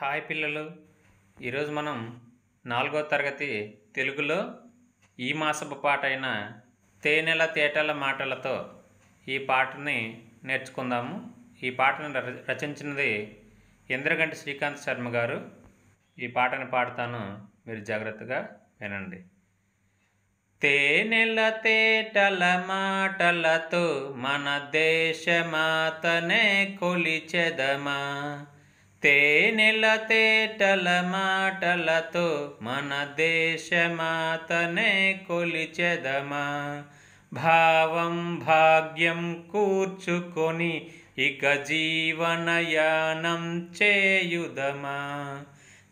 hi పిల్లలు ఈరోజు మనం నాలుగో తరగతి తెలుగులో ఈ మాసపు పాట అయిన తేనెల తేటల మాటలతో ఈ పాటని నేర్చుకుందాము ఈ పాటను రచించినది ఇంద్రగంటి శ్రీకాంత్ శర్మ గారు ఈ పాటను పాడతాను మీరు జాగ్రత్తగా వినండి తేనెల తేటల మాటలతో మన దేశమాతనే కొలిచెదమా తేనెల తేటల మాటలతో మన దేశమాతనే కొలిచెదమా భావం భాగ్యం కూర్చుకొని ఇక జీవనయానం చేయుదమా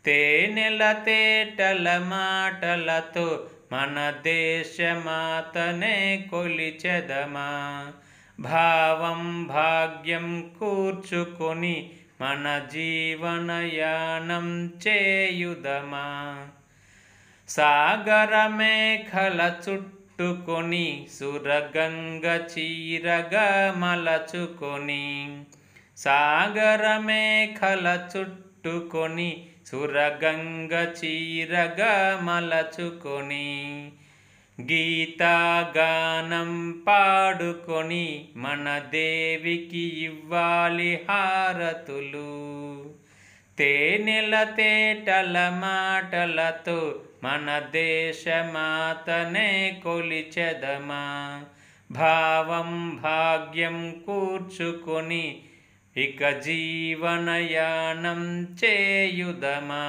తేనెల తేటల మాటలతో మన దేశమాతనే కొలిచెదమా భావం భాగ్యం కూర్చుకొని మన జీవనయానం చేయుదమా సాగరమేఖల చుట్టుకొని సురగంగ చీరగా మలచుకొని సాగరమేఖల చుట్టుకొని సురగంగ చీరగా మలచుకొని గీతాగానం పాడుకొని మన దేవికి ఇవ్వాలి హారతులు తేనెల తేటల మాటలతో మన దేశమాతనే కొలిచెదమా భావం భాగ్యం కూర్చుకొని ఇక జీవనయానం చేయుదమా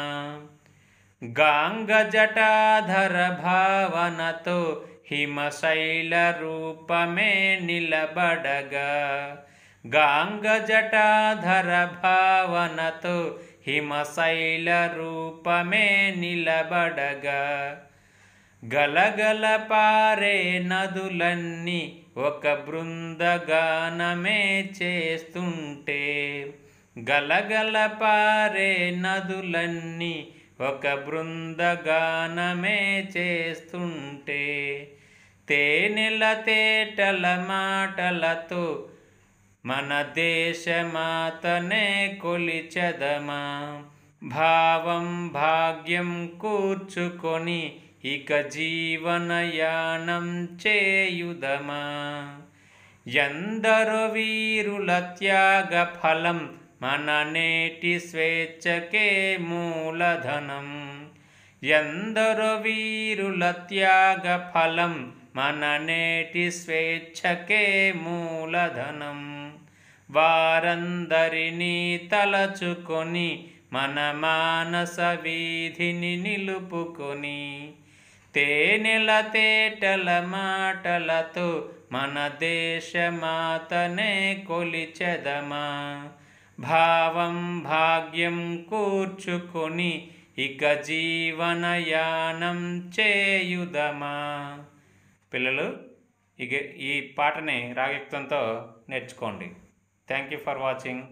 గాంగ హిమశైల రూపమే నిలబడగా గాంగ హిమశైల రూపమే నిలబడగా గలగల పారే నదులన్నీ ఒక బృందగానమే చేస్తుంటే గలగల పారే నదులన్నీ ఒక బృందగానమే చేస్తుంటే తేనెల తేటల మాటలతో మన దేశమాతనే కొలిచెదమా భావం భాగ్యం కూర్చుకొని ఇక జీవనయానం చేయుదమా ఎందరో వీరుల త్యాగ ఫలం మన నేటి స్వేచ్ఛకే మూలధనం ఎందరు వీరుల త్యాగ ఫలం మననేటి స్వేచ్ఛకే మూలధనం వారందరినీ తలచుకొని మన మానస వీధిని నిలుపుకొని తేనెల తేటల మాటలతో మన దేశమాతనే కొలిచెదమా భావం భాగ్యం కూర్చుకొని ఇక జీవనయానం చేయుదమా పిల్లలు ఇక ఈ పాటని రాగక్తంతో నేర్చుకోండి థ్యాంక్ యూ ఫర్ వాచింగ్